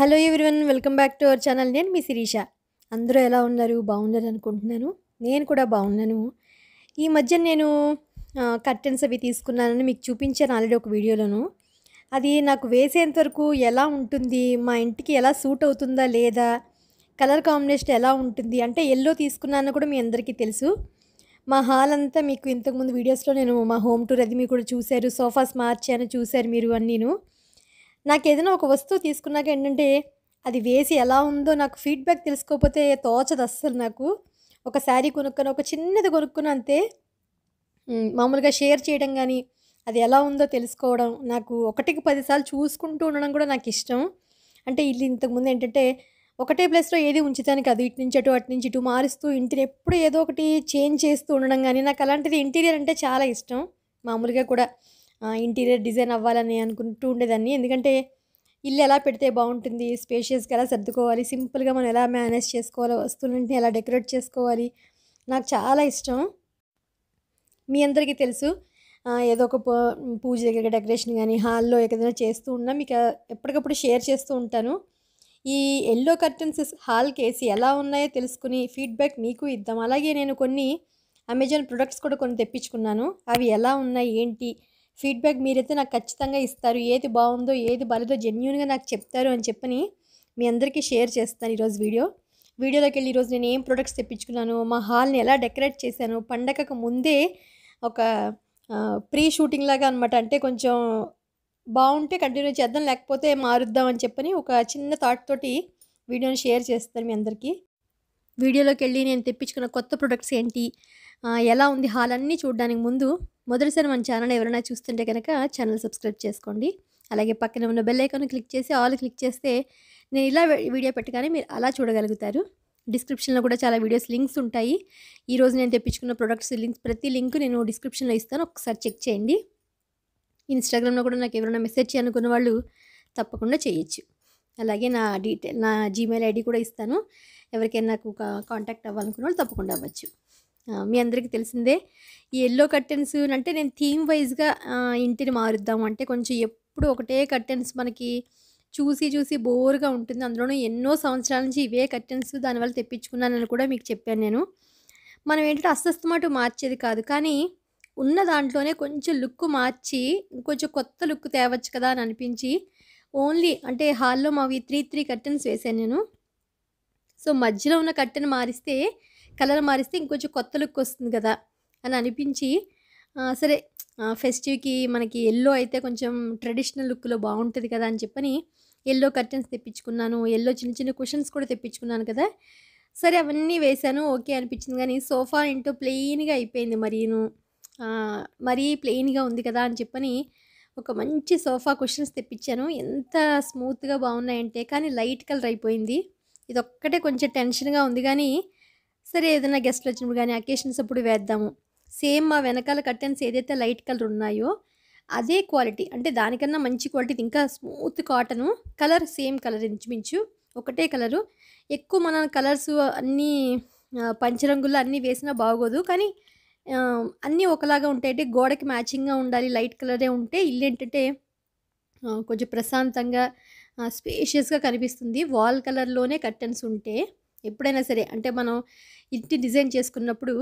hello everyone welcome back to our channel నేను మీ శిరీష అందరూ ఎలా ఉన్నారు బాగున్నారు అనుకుంటున్నాను నేను కూడా బాగున్నాను ఈ మధ్య నేను కర్టెన్స్ అవి తీసుకున్నానని మీకు చూపించాను ఆల్రెడీ ఒక వీడియోలోను అది నాకు వేసేంత వరకు ఎలా ఉంటుంది మా ఇంటికి ఎలా సూట్ అవుతుందా లేదా కలర్ కాంబినేషన్ ఎలా ఉంటుంది అంటే ఎల్లో తీసుకున్నాను కూడా మీ అందరికీ తెలుసు మా హాల్ అంతా మీకు ఇంతకుముందు వీడియోస్లో నేను మా హోమ్ టూర్ అది మీరు కూడా చూశారు సోఫాస్ మార్చాను చూశారు మీరు అన్నీను నాకు ఏదైనా ఒక వస్తువు తీసుకున్నాక ఏంటంటే అది వేసి ఎలా ఉందో నాకు ఫీడ్బ్యాక్ తెలుసుకోకపోతే తోచదు అస్సలు నాకు ఒక శారీ కొనుక్కొని ఒక చిన్నది కొనుక్కుని అంతే మామూలుగా షేర్ చేయడం కానీ అది ఎలా ఉందో తెలుసుకోవడం నాకు ఒకటికి పదిసార్లు చూసుకుంటూ ఉండడం కూడా నాకు ఇష్టం అంటే ఇల్లు ఇంతకుముందు ఏంటంటే ఒకటే ప్లేస్లో ఏది ఉంచుతానికి అది ఇటు నుంచి అటు అటు నుంచి ఇటు మారుస్తూ ఇంటిని ఎప్పుడు ఏదో ఒకటి చేంజ్ చేస్తూ ఉండడం కానీ నాకు అలాంటిది ఇంటీరియర్ అంటే చాలా ఇష్టం మామూలుగా కూడా ఇంటీరియర్ డిజైన్ అవ్వాలని అనుకుంటూ ఉండేదాన్ని ఎందుకంటే ఇల్లు ఎలా పెడితే బాగుంటుంది స్పేషియస్గా ఎలా సర్దుకోవాలి సింపుల్గా మనం ఎలా మేనేజ్ చేసుకోవాలి వస్తువులన్నీ ఎలా డెకరేట్ చేసుకోవాలి నాకు చాలా ఇష్టం మీ అందరికీ తెలుసు ఏదో ఒక పూజ దగ్గర డెకరేషన్ కానీ హాల్లో ఏదైనా చేస్తూ ఉన్నా మీకు ఎప్పటికప్పుడు షేర్ చేస్తూ ఉంటాను ఈ ఎల్లో కర్టన్స్ హాల్ కేసి ఎలా ఉన్నాయో తెలుసుకుని ఫీడ్బ్యాక్ మీకు ఇద్దాం అలాగే నేను కొన్ని అమెజాన్ ప్రొడక్ట్స్ కూడా కొన్ని తెప్పించుకున్నాను అవి ఎలా ఉన్నాయి ఏంటి ఫీడ్బ్యాక్ మీరైతే నాకు ఖచ్చితంగా ఇస్తారు ఏది బాగుందో ఏది బలదో జెన్యున్గా నాకు చెప్తారు అని చెప్పని మీ అందరికీ షేర్ చేస్తాను ఈరోజు వీడియో వీడియోలోకి వెళ్ళి ఈరోజు నేను ఏం ప్రొడక్ట్స్ తెప్పించుకున్నాను మా హాల్ని ఎలా డెకరేట్ చేశాను పండగకు ముందే ఒక ప్రీ షూటింగ్ లాగా అనమాట అంటే కొంచెం బాగుంటే కంటిన్యూ చేద్దాం లేకపోతే మారుద్దాం అని చెప్పని ఒక చిన్న థాట్ తోటి వీడియోని షేర్ చేస్తాను మీ అందరికీ వీడియోలోకి వెళ్ళి నేను తెప్పించుకున్న కొత్త ప్రొడక్ట్స్ ఏంటి ఎలా ఉంది హాల్ అన్నీ చూడడానికి ముందు మొదటిసారి మన ఛానల్ ఎవరైనా చూస్తుంటే కనుక ఛానల్ సబ్స్క్రైబ్ చేసుకోండి అలాగే పక్కన ఉన్న బెల్ ఐకాన్ క్లిక్ చేసి ఆల్ క్లిక్ చేస్తే నేను ఇలా వీడియో పెట్టగానే మీరు అలా చూడగలుగుతారు డిస్క్రిప్షన్లో కూడా చాలా వీడియోస్ లింక్స్ ఉంటాయి ఈరోజు నేను తెప్పించుకున్న ప్రొడక్ట్స్ లింక్స్ ప్రతి లింక్ నేను డిస్క్రిప్షన్లో ఇస్తాను ఒకసారి చెక్ చేయండి ఇన్స్టాగ్రామ్లో కూడా నాకు ఎవరైనా మెసేజ్ చేయాలనుకున్న వాళ్ళు తప్పకుండా చేయొచ్చు అలాగే నా డీటెయిల్ నా జీమెయిల్ ఐడి కూడా ఇస్తాను ఎవరికైనా నాకు కాంటాక్ట్ అవ్వాలనుకున్న వాళ్ళు తప్పకుండా అవ్వచ్చు మీ అందరికీ తెలిసిందే ఈ ఎల్లో కర్టెన్స్ అంటే నేను థీమ్ వైజ్గా ఇంటిని మారుద్దాం అంటే కొంచెం ఎప్పుడు ఒకటే కర్టెన్స్ మనకి చూసి చూసి బోర్గా ఉంటుంది అందులోనూ ఎన్నో సంవత్సరాల నుంచి ఇవే కర్టెన్స్ దానివల్ల తెప్పించుకున్నానని కూడా మీకు చెప్పాను నేను మనం ఏంటంటే అస్వస్థమాటు మార్చేది కాదు కానీ ఉన్న దాంట్లోనే కొంచెం లుక్ మార్చి కొంచెం కొత్త లుక్ తేవచ్చు కదా అని అనిపించి ఓన్లీ అంటే హాల్లో మావి త్రీ త్రీ కర్టెన్స్ వేసాను నేను సో మధ్యలో ఉన్న కట్టెను మారిస్తే కలర్ మారిస్తే ఇంకొంచెం కొత్త లుక్ వస్తుంది కదా అని అనిపించి సరే ఫెస్టివ్కి మనకి ఎల్లో అయితే కొంచెం ట్రెడిషనల్ లుక్లో బాగుంటుంది కదా అని చెప్పని ఎల్లో కర్టన్స్ తెప్పించుకున్నాను ఎల్లో చిన్న చిన్న కుషన్స్ కూడా తెప్పించుకున్నాను కదా సరే అవన్నీ వేశాను ఓకే అనిపించింది కానీ సోఫా ఏంటో ప్లెయిన్గా అయిపోయింది మరీను మరీ ప్లెయిన్గా ఉంది కదా అని చెప్పని ఒక మంచి సోఫా కుషన్స్ తెప్పించాను ఎంత స్మూత్గా బాగున్నాయంటే కానీ లైట్ కలర్ అయిపోయింది ఇదొక్కటే కొంచెం టెన్షన్గా ఉంది కానీ సరే ఏదైనా గెస్ట్లు వచ్చినప్పుడు కానీ అకేషన్స్ అప్పుడు వేద్దాము సేమ్ మా వెనకాల కర్టెన్స్ ఏదైతే లైట్ కలర్ ఉన్నాయో అదే క్వాలిటీ అంటే దానికన్నా మంచి క్వాలిటీ ఇంకా smooth cotton colour same colour ఇంచుమించు ఒకటే కలరు ఎక్కువ మన కలర్స్ అన్నీ పంచరంగుల్లో అన్నీ వేసినా బాగోదు కానీ అన్నీ ఒకలాగా ఉంటాయంటే గోడకి మ్యాచింగ్గా ఉండాలి లైట్ కలరే ఉంటే ఇల్లు ఏంటంటే కొంచెం ప్రశాంతంగా స్పేషియస్గా కనిపిస్తుంది వాల్ కలర్లోనే కర్టన్స్ ఉంటే ఎప్పుడైనా సరే అంటే మనం ఇంటి డిజైన్ చేసుకున్నప్పుడు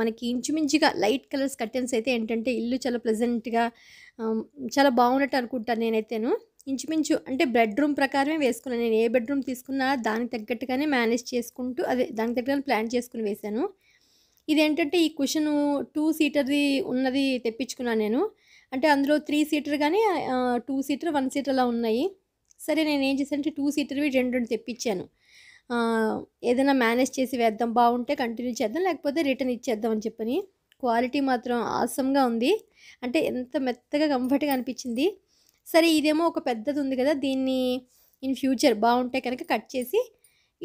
మనకి ఇంచుమించుగా లైట్ కలర్స్ కర్టెన్స్ అయితే ఏంటంటే ఇల్లు చాలా ప్లెజెంట్గా చాలా బాగున్నట్టు అనుకుంటాను నేనైతేను ఇంచుమించు అంటే బెడ్రూమ్ ప్రకారమే వేసుకున్నాను నేను ఏ బెడ్రూమ్ తీసుకున్నా దానికి తగ్గట్టుగానే మేనేజ్ చేసుకుంటూ అదే దానికి తగ్గట్టుగానే ప్లాన్ చేసుకుని వేశాను ఇదేంటంటే ఈ క్వశ్చన్ టూ సీటర్ది ఉన్నది తెప్పించుకున్నాను నేను అంటే అందులో త్రీ సీటర్ కానీ టూ సీటర్ వన్ సీటర్ అలా ఉన్నాయి సరే నేను ఏం చేశానంటే టూ సీటర్వి రెండు రెండు తెప్పించాను ఏదైనా మేనేజ్ చేసి వేద్దాం బాగుంటే కంటిన్యూ చేద్దాం లేకపోతే రిటర్న్ ఇచ్చేద్దాం అని చెప్పని క్వాలిటీ మాత్రం ఆసంగా ఉంది అంటే ఎంత మెత్తగా కంఫర్ట్గా అనిపించింది సరే ఇదేమో ఒక పెద్దది ఉంది కదా దీన్ని ఇన్ ఫ్యూచర్ బాగుంటే కనుక కట్ చేసి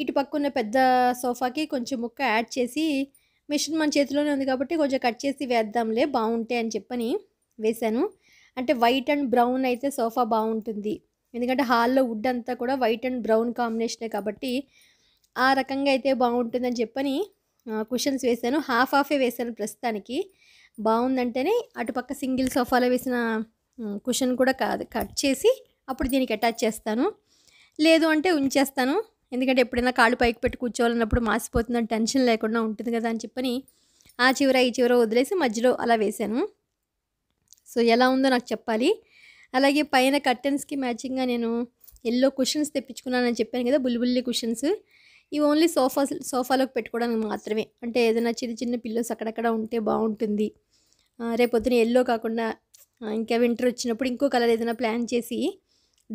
ఇటు పక్కన పెద్ద సోఫాకి కొంచెం ముక్క యాడ్ చేసి మిషన్ మన చేతిలోనే ఉంది కాబట్టి కొంచెం కట్ చేసి వేద్దాంలే బాగుంటాయి అని చెప్పని వేశాను అంటే వైట్ అండ్ బ్రౌన్ అయితే సోఫా బాగుంటుంది ఎందుకంటే హాల్లో వుడ్ అంతా కూడా వైట్ అండ్ బ్రౌన్ కాంబినేషనే కాబట్టి ఆ రకంగా అయితే బాగుంటుందని చెప్పని కుషన్స్ వేశాను హాఫ్ హాఫే వేశాను ప్రస్తుతానికి బాగుందంటేనే అటుపక్క సింగిల్ సోఫాలో వేసిన కుషన్ కూడా కట్ చేసి అప్పుడు దీనికి అటాచ్ చేస్తాను లేదు అంటే ఉంచేస్తాను ఎందుకంటే ఎప్పుడైనా కాళ్ళు పైకి పెట్టి కూర్చోవాలన్నప్పుడు మాసిపోతుందని టెన్షన్ లేకుండా ఉంటుంది కదా అని చెప్పని ఆ చివర ఈ చివర వదిలేసి మధ్యలో అలా వేశాను సో ఎలా ఉందో నాకు చెప్పాలి అలాగే పైన కర్టెన్స్కి మ్యాచింగ్గా నేను ఎల్లో కుషన్స్ తెప్పించుకున్నానని చెప్పాను కదా బుల్బుల్లి కుషన్స్ ఇవి ఓన్లీ సోఫా సోఫాలోకి పెట్టుకోవడానికి మాత్రమే అంటే ఏదైనా చిన్న చిన్న పిల్లోస్ అక్కడక్కడ ఉంటే బాగుంటుంది రేపొద్దున ఎల్లో కాకుండా ఇంకా వింటర్ వచ్చినప్పుడు ఇంకో కలర్ ఏదైనా ప్లాన్ చేసి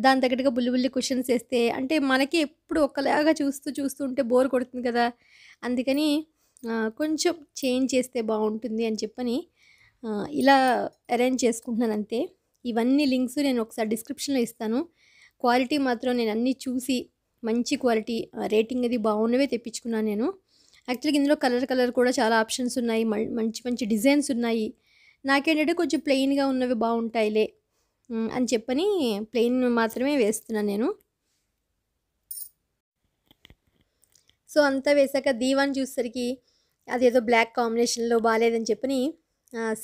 దాని తగ్గట్టుగా బుల్లి బుల్లి క్వశ్చన్స్ వేస్తే అంటే మనకి ఎప్పుడు ఒకలాగా చూస్తూ చూస్తూ ఉంటే బోర్ కొడుతుంది కదా అందుకని కొంచెం చేంజ్ చేస్తే బాగుంటుంది అని చెప్పని ఇలా అరేంజ్ చేసుకుంటున్నాను అంతే ఇవన్నీ లింక్స్ నేను ఒకసారి డిస్క్రిప్షన్లో ఇస్తాను క్వాలిటీ మాత్రం నేను అన్నీ చూసి మంచి క్వాలిటీ రేటింగ్ అది బాగున్నవే తెప్పించుకున్నాను నేను యాక్చువల్గా ఇందులో కలర్ కలర్ కూడా చాలా ఆప్షన్స్ ఉన్నాయి మంచి మంచి డిజైన్స్ ఉన్నాయి నాకేంటంటే కొంచెం ప్లెయిన్గా ఉన్నవి బాగుంటాయిలే అని చెప్పని ప్లెయిన్ మాత్రమే వేస్తున్నాను నేను సో అంతా వేసాక దీవాన్ చూసేసరికి అదేదో బ్లాక్ కాంబినేషన్లో బాగాలేదని చెప్పని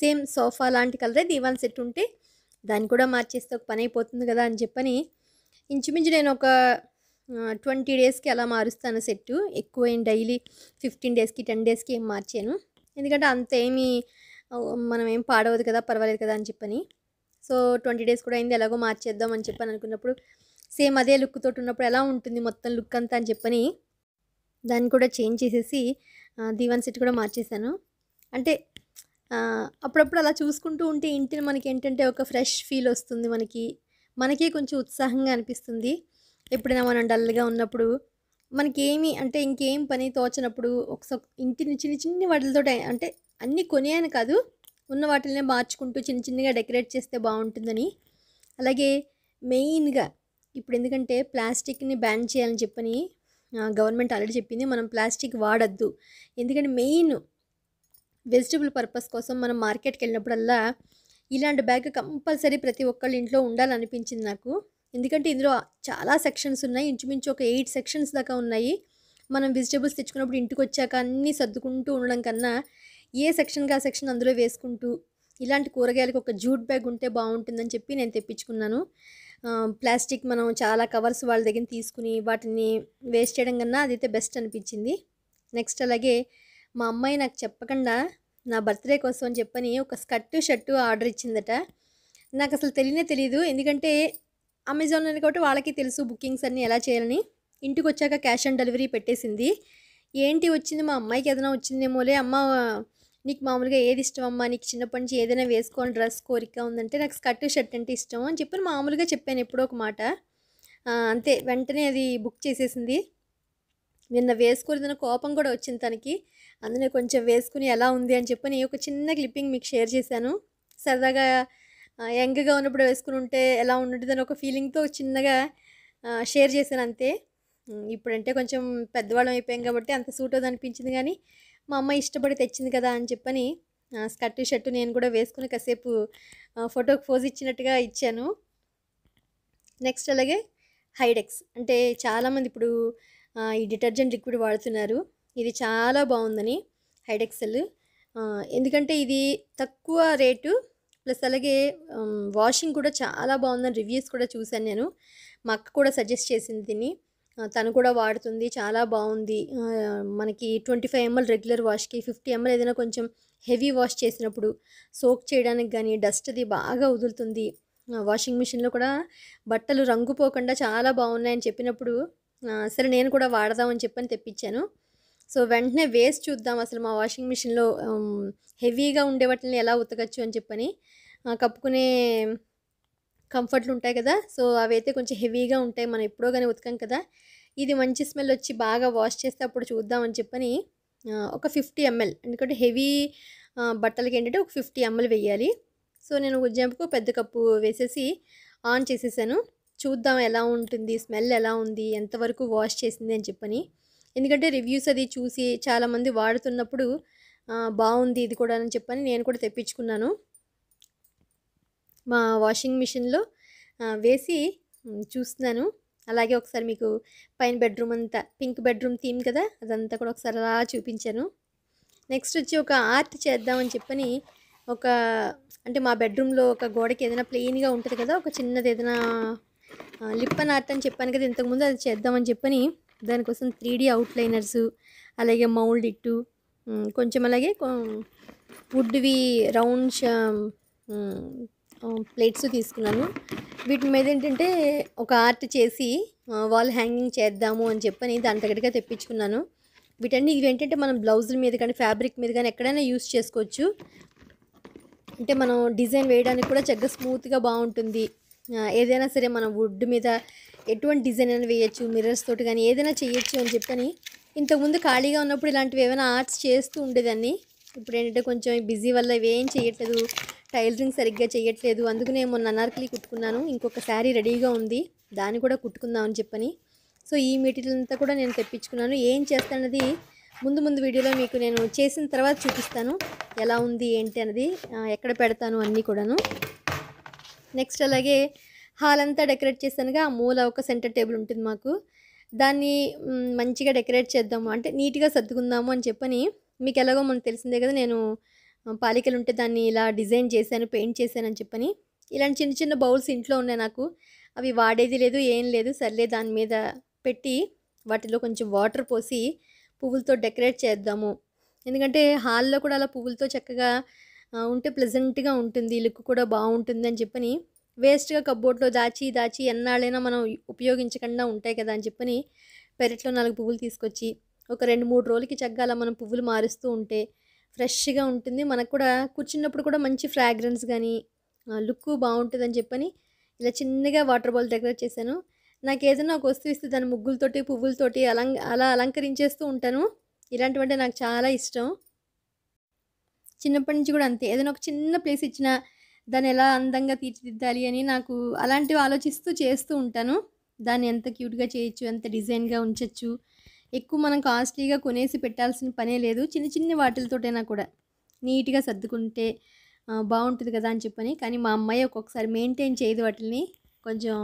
సేమ్ సోఫా లాంటి కలరే దీవాన్ సెట్ ఉంటే దాన్ని కూడా మార్చేస్తే ఒక పని అయిపోతుంది కదా అని చెప్పని ఇంచుమించు నేను ఒక ట్వంటీ డేస్కి అలా మారుస్తాను సెట్ ఎక్కువ డైలీ ఫిఫ్టీన్ డేస్కి టెన్ డేస్కి ఏం మార్చాను ఎందుకంటే అంతేమీ మనం ఏం పాడవదు కదా పర్వాలేదు కదా అని చెప్పని సో ట్వంటీ డేస్ కూడా అయింది ఎలాగో మార్చేద్దాం అని చెప్పని అనుకున్నప్పుడు సేమ్ అదే లుక్ తోటి ఉన్నప్పుడు ఎలా ఉంటుంది మొత్తం లుక్ అంతా అని చెప్పని దాన్ని కూడా చేంజ్ చేసేసి దివాన్ సెట్ కూడా మార్చేశాను అంటే అప్పుడప్పుడు అలా చూసుకుంటూ ఉంటే ఇంటిని మనకి ఏంటంటే ఒక ఫ్రెష్ ఫీల్ వస్తుంది మనకి మనకే కొంచెం ఉత్సాహంగా అనిపిస్తుంది ఎప్పుడైనా మనం డల్గా ఉన్నప్పుడు మనకేమి అంటే ఇంకేం పని తోచినప్పుడు ఒకసారి ఇంటిని చిన్న చిన్ని వాటితో అంటే అన్నీ కొనేయని కాదు ఉన్న వాటినే మార్చుకుంటూ చిన్న చిన్నగా డెకరేట్ చేస్తే బాగుంటుందని అలాగే మెయిన్గా ఇప్పుడు ఎందుకంటే ప్లాస్టిక్ని బ్యాన్ చేయాలని చెప్పని గవర్నమెంట్ ఆల్రెడీ చెప్పింది మనం ప్లాస్టిక్ వాడద్దు ఎందుకంటే మెయిన్ వెజిటబుల్ పర్పస్ కోసం మనం మార్కెట్కి వెళ్ళినప్పుడల్లా ఇలాంటి బ్యాగ్ కంపల్సరీ ప్రతి ఒక్కళ్ళ ఇంట్లో ఉండాలనిపించింది నాకు ఎందుకంటే ఇందులో చాలా సెక్షన్స్ ఉన్నాయి ఇంచుమించు ఒక ఎయిట్ సెక్షన్స్ దాకా ఉన్నాయి మనం వెజిటేబుల్స్ తెచ్చుకున్నప్పుడు ఇంటికి వచ్చాక అన్నీ సర్దుకుంటూ ఉండడం కన్నా ఏ సెక్షన్కి ఆ సెక్షన్ అందులో వేసుకుంటూ ఇలాంటి కూరగాయలకు ఒక జూట్ బ్యాగ్ ఉంటే బాగుంటుందని చెప్పి నేను తెప్పించుకున్నాను ప్లాస్టిక్ మనం చాలా కవర్స్ వాళ్ళ దగ్గర తీసుకుని వాటిని వేస్ట్ చేయడం కన్నా అదైతే బెస్ట్ అనిపించింది నెక్స్ట్ అలాగే మా అమ్మాయి నాకు చెప్పకుండా నా బర్త్డే కోసం అని చెప్పని ఒక స్కర్టు షర్టు ఆర్డర్ ఇచ్చిందట నాకు అసలు తెలియనే తెలియదు ఎందుకంటే అమెజాన్ అని కాబట్టి వాళ్ళకి తెలుసు బుకింగ్స్ అన్నీ ఎలా చేయాలని ఇంటికి వచ్చాక క్యాష్ ఆన్ డెలివరీ పెట్టేసింది ఏంటి వచ్చింది మా అమ్మాయికి ఏదైనా వచ్చిందేమోలే అమ్మ నీకు మామూలుగా ఏది ఇష్టం అమ్మా నీకు చిన్నప్పటి నుంచి ఏదైనా వేసుకోని డ్రెస్ కోరిక ఉందంటే నాకు స్కర్ట్ షర్ట్ అంటే ఇష్టం అని చెప్పి మామూలుగా చెప్పాను ఎప్పుడో ఒక మాట అంతే వెంటనే అది బుక్ చేసేసింది నిన్న వేసుకోలేదన్న కోపం కూడా వచ్చింది తనకి అందులో కొంచెం వేసుకుని ఎలా ఉంది అని చెప్పి నేను ఒక చిన్న క్లిప్పింగ్ మీకు షేర్ చేశాను సరదాగా యంగ్గా ఉన్నప్పుడు వేసుకుని ఉంటే ఎలా ఉంటుందని ఒక ఫీలింగ్తో చిన్నగా షేర్ చేశాను అంతే ఇప్పుడంటే కొంచెం పెద్దవాళ్ళం అయిపోయాం కాబట్టి అంత సూట్ అవుతుంది అనిపించింది కానీ మా అమ్మ ఇష్టపడి తెచ్చింది కదా అని చెప్పని స్కర్ట్ షర్టు నేను కూడా వేసుకుని కాసేపు ఫోటోకి పోజ్ ఇచ్చినట్టుగా ఇచ్చాను నెక్స్ట్ అలాగే హైడెక్స్ అంటే చాలామంది ఇప్పుడు ఈ డిటర్జెంట్ లిక్విడ్ వాడుతున్నారు ఇది చాలా బాగుందని హైడెక్సెల్ ఎందుకంటే ఇది తక్కువ రేటు ప్లస్ అలాగే వాషింగ్ కూడా చాలా బాగుందని రివ్యూస్ కూడా చూశాను నేను మా అక్క కూడా సజెస్ట్ చేసింది తిని తను కూడా వాడుతుంది చాలా బాగుంది మనకి ట్వంటీ ఫైవ్ ఎంఎల్ రెగ్యులర్ వాష్కి ఫిఫ్టీ ఎంఎల్ ఏదైనా కొంచెం హెవీ వాష్ చేసినప్పుడు సోక్ చేయడానికి కానీ డస్ట్ అది బాగా వదులుతుంది వాషింగ్ మిషన్లో కూడా బట్టలు రంగుపోకుండా చాలా బాగున్నాయని చెప్పినప్పుడు సరే నేను కూడా వాడదామని చెప్పని తెప్పించాను సో వెంటనే వేస్ట్ చూద్దాం అసలు మా వాషింగ్ మిషన్లో హెవీగా ఉండే వాటిని ఎలా ఉతకచ్చు అని చెప్పని కప్పుకునే కంఫర్ట్లు ఉంటాయి కదా సో అవైతే కొంచెం హెవీగా ఉంటాయి మనం ఎప్పుడో కానీ ఉతకం కదా ఇది మంచి స్మెల్ వచ్చి బాగా వాష్ చేస్తే అప్పుడు చూద్దామని చెప్పని ఒక ఫిఫ్టీ ఎంఎల్ ఎందుకంటే హెవీ బట్టలకి ఏంటంటే ఒక ఫిఫ్టీ ఎంఎల్ వేయాలి సో నేను జంపుకు పెద్ద కప్పు వేసేసి ఆన్ చేసేసాను చూద్దాం ఎలా ఉంటుంది స్మెల్ ఎలా ఉంది ఎంతవరకు వాష్ చేసింది అని చెప్పని ఎందుకంటే రివ్యూస్ అది చూసి చాలామంది వాడుతున్నప్పుడు బాగుంది ఇది కూడా అని చెప్పని నేను కూడా తెప్పించుకున్నాను మా వాషింగ్ మిషన్లో వేసి చూస్తున్నాను అలాగే ఒకసారి మీకు పైన బెడ్రూమ్ అంతా పింక్ బెడ్రూమ్ థీమ్ కదా అదంతా కూడా ఒకసారి అలా చూపించాను నెక్స్ట్ వచ్చి ఒక ఆర్ట్ చేద్దామని చెప్పని ఒక అంటే మా బెడ్రూమ్లో ఒక గోడకి ఏదైనా ప్లెయిన్గా ఉంటుంది కదా ఒక చిన్నది ఏదైనా లిప్పన్ ఆర్ట్ అని చెప్పాను కదా ఇంతకుముందు అది చేద్దామని చెప్పని దానికోసం త్రీ డీ అవుట్లైనర్స్ అలాగే మౌల్డ్ ఇట్టు కొంచెం అలాగే వుడ్వి రౌండ్ ప్లేట్స్ తీసుకున్నాను వీటి మీద ఏంటంటే ఒక ఆర్ట్ చేసి వాల్ హ్యాంగింగ్ చేద్దాము అని చెప్పని దాని తగ్గట్టుగా తెప్పించుకున్నాను వీటన్ని ఇవి ఏంటంటే మనం బ్లౌజుల మీద కానీ ఫ్యాబ్రిక్ మీద కానీ ఎక్కడైనా యూస్ చేసుకోవచ్చు అంటే మనం డిజైన్ వేయడానికి కూడా చక్కగా స్మూత్గా బాగుంటుంది ఏదైనా సరే మనం వుడ్ మీద ఎటువంటి డిజైన్ అయినా వేయచ్చు మిర్రర్స్ తోటి కానీ ఏదైనా చేయొచ్చు అని చెప్పని ఇంతకుముందు ఖాళీగా ఉన్నప్పుడు ఇలాంటివి ఏమైనా ఆర్ట్స్ చేస్తూ ఉండేదాన్ని ఇప్పుడు ఏంటంటే కొంచెం బిజీ వల్ల ఇవేం చేయట్లేదు టైలరింగ్ సరిగ్గా చేయట్లేదు అందుకనే మొన్న అనార్కలి కుట్టుకున్నాను ఇంకొక శారీ రెడీగా ఉంది దాన్ని కూడా కుట్టుకుందామని చెప్పని సో ఈ మెటీరియల్ అంతా కూడా నేను తెప్పించుకున్నాను ఏం చేస్తానది ముందు ముందు వీడియోలో మీకు నేను చేసిన తర్వాత చూపిస్తాను ఎలా ఉంది ఏంటి అనేది ఎక్కడ పెడతాను అన్నీ కూడాను నెక్స్ట్ అలాగే హాల్ అంతా డెకరేట్ చేశానుగా ఆ మూల ఒక సెంటర్ టేబుల్ ఉంటుంది మాకు దాన్ని మంచిగా డెకరేట్ చేద్దాము అంటే నీట్గా సర్దుకుందాము అని చెప్పని మీకు ఎలాగో మనకు తెలిసిందే కదా నేను పాలికలు ఉంటే దాన్ని ఇలా డిజైన్ చేశాను పెయింట్ చేశాను అని చెప్పని ఇలాంటి చిన్న చిన్న బౌల్స్ ఇంట్లో ఉన్నాయి నాకు అవి వాడేది లేదు ఏం లేదు సర్లే దాని మీద పెట్టి వాటిలో కొంచెం వాటర్ పోసి పువ్వులతో డెకరేట్ చేద్దాము ఎందుకంటే హాల్లో కూడా అలా పువ్వులతో చక్కగా ఉంటే ప్లెజెంట్గా ఉంటుంది లుక్ కూడా బాగుంటుంది అని చెప్పని వేస్ట్గా కబ్బోర్డ్లో దాచి దాచి ఎన్నాళ్ళైనా మనం ఉపయోగించకుండా ఉంటాయి కదా అని చెప్పని పెరట్లో నాలుగు పువ్వులు తీసుకొచ్చి ఒక రెండు మూడు రోజులకి చగ్గాల మనం పువ్వులు మారుస్తూ ఉంటే ఫ్రెష్గా ఉంటుంది మనకు కూడా కూర్చున్నప్పుడు కూడా మంచి ఫ్రాగ్రెన్స్ కానీ లుక్ బాగుంటుంది అని చెప్పని ఇలా చిన్నగా వాటర్ బాల్ డెకరేట్ చేశాను నాకు ఏదైనా ఒక వస్తువు ఇస్తే దాని ముగ్గులతోటి పువ్వులతోటి అలంక అలా అలంకరించేస్తూ ఉంటాను ఇలాంటివంటే నాకు చాలా ఇష్టం చిన్నప్పటి నుంచి కూడా అంతే ఏదైనా ఒక చిన్న ప్లేస్ ఇచ్చినా దాన్ని ఎలా అందంగా తీర్చిదిద్దాలి అని నాకు అలాంటివి ఆలోచిస్తూ చేస్తూ ఉంటాను దాన్ని ఎంత క్యూట్గా చేయొచ్చు ఎంత డిజైన్గా ఉంచవచ్చు ఎక్కువ మనం కాస్ట్లీగా కొనేసి పెట్టాల్సిన పనే లేదు చిన్న చిన్న వాటిలతోటైనా కూడా నీట్గా సర్దుకుంటే బాగుంటుంది కదా అని చెప్పని కానీ మా అమ్మాయి ఒక్కొక్కసారి మెయింటైన్ చేయదు వాటిని కొంచెం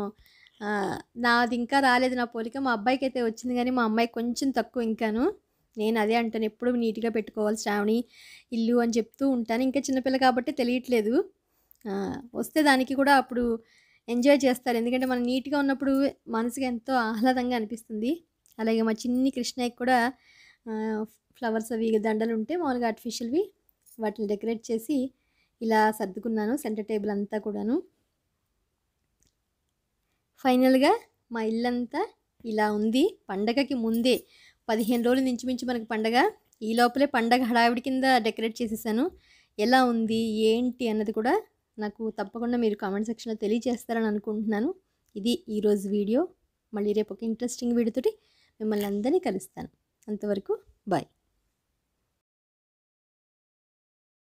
నాది ఇంకా రాలేదు నా పోలిక మా అబ్బాయికి అయితే వచ్చింది కానీ మా అమ్మాయి కొంచెం తక్కువ ఇంకాను నేను అదే అంటాను ఎప్పుడు నీట్గా పెట్టుకోవాలి శ్రావణి ఇల్లు అని చెప్తూ ఉంటాను ఇంకా చిన్నపిల్ల కాబట్టి తెలియట్లేదు వస్తే దానికి కూడా అప్పుడు ఎంజాయ్ చేస్తారు ఎందుకంటే మనం నీట్గా ఉన్నప్పుడు మనసుకి ఎంతో ఆహ్లాదంగా అనిపిస్తుంది అలాగే మా చిన్ని కృష్ణయ్య కూడా ఫ్లవర్స్ అవి దండలు ఉంటే మామూలుగా ఆర్టిఫిషియల్వి వాటిని డెకరేట్ చేసి ఇలా సర్దుకున్నాను సెంటర్ టేబుల్ అంతా కూడాను ఫైనల్గా మా ఇల్లంతా ఇలా ఉంది పండగకి ముందే పదిహేను రోజుల నుంచి మించి మనకి పండగ ఈ లోపలే పండగ హడావిడి కింద డెకరేట్ చేసేసాను ఎలా ఉంది ఏంటి అన్నది కూడా నాకు తప్పకుండా మీరు కామెంట్ సెక్షన్లో తెలియజేస్తారని అనుకుంటున్నాను ఇది ఈరోజు వీడియో మళ్ళీ రేపు ఒక ఇంట్రెస్టింగ్ వీడియోతోటి మిమ్మల్ని అందరినీ కలుస్తాను అంతవరకు బాయ్